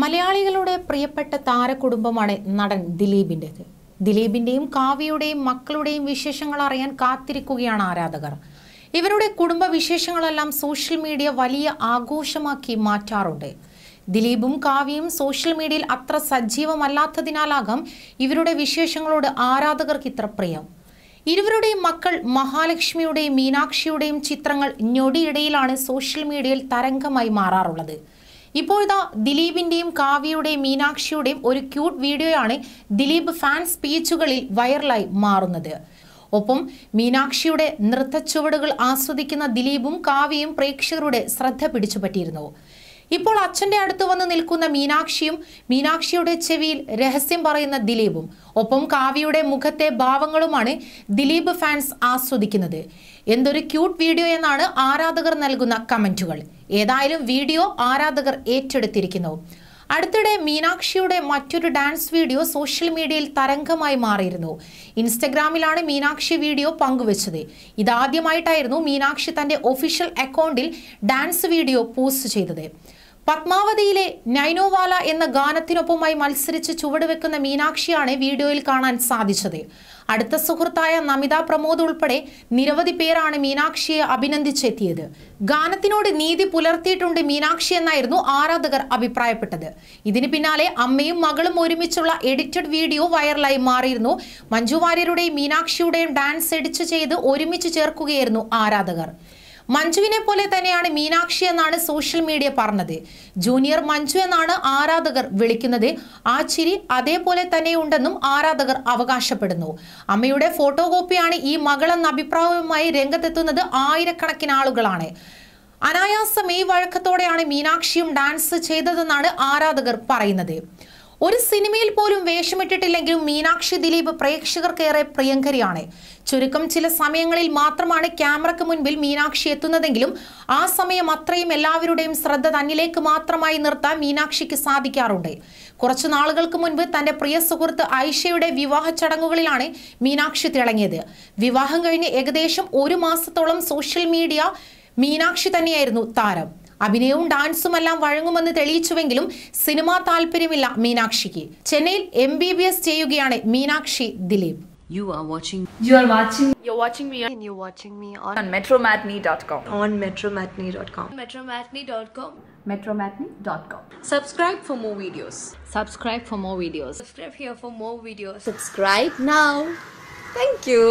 മലയാളികളുടെ പ്രിയപ്പെട്ട താരകുടുംബമാണ് നടൻ ദിലീപിൻ്റേത് ദിലീപിൻ്റെയും കാവ്യയുടെയും മക്കളുടെയും വിശേഷങ്ങൾ അറിയാൻ കാത്തിരിക്കുകയാണ് ആരാധകർ ഇവരുടെ കുടുംബ വിശേഷങ്ങളെല്ലാം സോഷ്യൽ മീഡിയ വലിയ ആഘോഷമാക്കി മാറ്റാറുണ്ട് ദിലീപും കാവ്യയും സോഷ്യൽ മീഡിയയിൽ അത്ര സജീവമല്ലാത്തതിനാലാകാം ഇവരുടെ വിശേഷങ്ങളോട് ആരാധകർക്ക് ഇത്ര പ്രിയം ഇരുവരുടെയും മക്കൾ മഹാലക്ഷ്മിയുടെയും മീനാക്ഷിയുടെയും ചിത്രങ്ങൾ ഞൊടിയിടയിലാണ് സോഷ്യൽ മീഡിയയിൽ തരംഗമായി മാറാറുള്ളത് ഇപ്പോഴത്തെ ദിലീപിന്റെയും കാവ്യയുടെയും മീനാക്ഷിയുടെയും ഒരു ക്യൂട്ട് വീഡിയോയാണ് ദിലീപ് ഫാൻ സ്പീച്ചുകളിൽ വൈറലായി മാറുന്നത് ഒപ്പം മീനാക്ഷിയുടെ ചുവടുകൾ ആസ്വദിക്കുന്ന ദിലീപും കാവ്യയും പ്രേക്ഷകരുടെ ശ്രദ്ധ പിടിച്ചുപറ്റിയിരുന്നു ഇപ്പോൾ അച്ഛന്റെ അടുത്ത് വന്ന് നിൽക്കുന്ന മീനാക്ഷിയും മീനാക്ഷിയുടെ ചെവിയിൽ രഹസ്യം പറയുന്ന ദിലീപും ഒപ്പം കാവ്യയുടെ മുഖത്തെ ഭാവങ്ങളുമാണ് ദിലീപ് ഫാൻസ് ആസ്വദിക്കുന്നത് എന്തൊരു ക്യൂട്ട് വീഡിയോ എന്നാണ് ആരാധകർ നൽകുന്ന കമന്റുകൾ ഏതായാലും വീഡിയോ ആരാധകർ ഏറ്റെടുത്തിരിക്കുന്നു അടുത്തിടെ മീനാക്ഷിയുടെ മറ്റൊരു ഡാൻസ് വീഡിയോ സോഷ്യൽ മീഡിയയിൽ തരംഗമായി മാറിയിരുന്നു ഇൻസ്റ്റഗ്രാമിലാണ് മീനാക്ഷി വീഡിയോ പങ്കുവച്ചത് ഇതാദ്യമായിട്ടായിരുന്നു മീനാക്ഷി തന്റെ ഒഫീഷ്യൽ അക്കൗണ്ടിൽ ഡാൻസ് വീഡിയോ പോസ്റ്റ് ചെയ്തത് പത്മാവതിയിലെ നൈനോവാല എന്ന ഗാനത്തിനൊപ്പമായി മത്സരിച്ച് ചുവടുവെക്കുന്ന മീനാക്ഷിയാണ് വീഡിയോയിൽ കാണാൻ സാധിച്ചത് അടുത്ത സുഹൃത്തായ നമിത പ്രമോദ് ഉൾപ്പെടെ നിരവധി പേരാണ് മീനാക്ഷിയെ അഭിനന്ദിച്ചെത്തിയത് ഗാനത്തിനോട് നീതി പുലർത്തിയിട്ടുണ്ട് മീനാക്ഷി എന്നായിരുന്നു ആരാധകർ അഭിപ്രായപ്പെട്ടത് ഇതിന് പിന്നാലെ അമ്മയും മകളും ഒരുമിച്ചുള്ള എഡിറ്റഡ് വീഡിയോ വൈറലായി മാറിയിരുന്നു മഞ്ജു വാര്യരുടെയും മീനാക്ഷിയുടെയും ഡാൻസ് എഡിറ്റ് ചെയ്ത് ഒരുമിച്ച് ചേർക്കുകയായിരുന്നു ആരാധകർ മഞ്ജുവിനെ പോലെ തന്നെയാണ് മീനാക്ഷി എന്നാണ് സോഷ്യൽ മീഡിയ പറഞ്ഞത് ജൂനിയർ മഞ്ജു എന്നാണ് ആരാധകർ വിളിക്കുന്നത് ആ ചിരി അതേപോലെ തന്നെയുണ്ടെന്നും ആരാധകർ അവകാശപ്പെടുന്നു അമ്മയുടെ ഫോട്ടോ കോപ്പിയാണ് ഈ മകളെന്ന അഭിപ്രായവുമായി രംഗത്തെത്തുന്നത് ആയിരക്കണക്കിന് ആളുകളാണ് അനായാസം ഈ വഴക്കത്തോടെയാണ് മീനാക്ഷിയും ഡാൻസ് ചെയ്തതെന്നാണ് ആരാധകർ പറയുന്നത് ഒരു സിനിമയിൽ പോലും വേഷമിട്ടിട്ടില്ലെങ്കിലും മീനാക്ഷി ദിലീപ് പ്രേക്ഷകർക്കേറെ പ്രിയങ്കരിയാണ് ചുരുക്കം ചില സമയങ്ങളിൽ മാത്രമാണ് ക്യാമറയ്ക്ക് മുൻപിൽ മീനാക്ഷി എത്തുന്നതെങ്കിലും ആ സമയം അത്രയും എല്ലാവരുടെയും ശ്രദ്ധ തന്നിലേക്ക് മാത്രമായി നിർത്താൻ മീനാക്ഷിക്ക് സാധിക്കാറുണ്ട് കുറച്ചു നാളുകൾക്ക് മുൻപ് തന്റെ പ്രിയ സുഹൃത്ത് ഐഷയുടെ വിവാഹ ചടങ്ങുകളിലാണ് മീനാക്ഷി തിളങ്ങിയത് വിവാഹം കഴിഞ്ഞ് ഏകദേശം ഒരു മാസത്തോളം സോഷ്യൽ മീഡിയ മീനാക്ഷി തന്നെയായിരുന്നു താരം അഭിനയവും ഡാൻസും എല്ലാം വഴങ്ങുമെന്ന് തെളിയിച്ചുവെങ്കിലും സിനിമാ താല്പര്യമില്ല മീനാക്ഷിക്ക് ചെന്നൈയിൽ എം ബി ബി എസ് ചെയ്യുകയാണ് Meenakshi Dileep You are watching. You are watching. You're watching me. And you're watching me on, on metromatney.com. On metromatney.com. Metromatney.com. Metromatney.com. Subscribe for more videos. Subscribe for more videos. Subscribe here for more videos. Subscribe now. Thank you.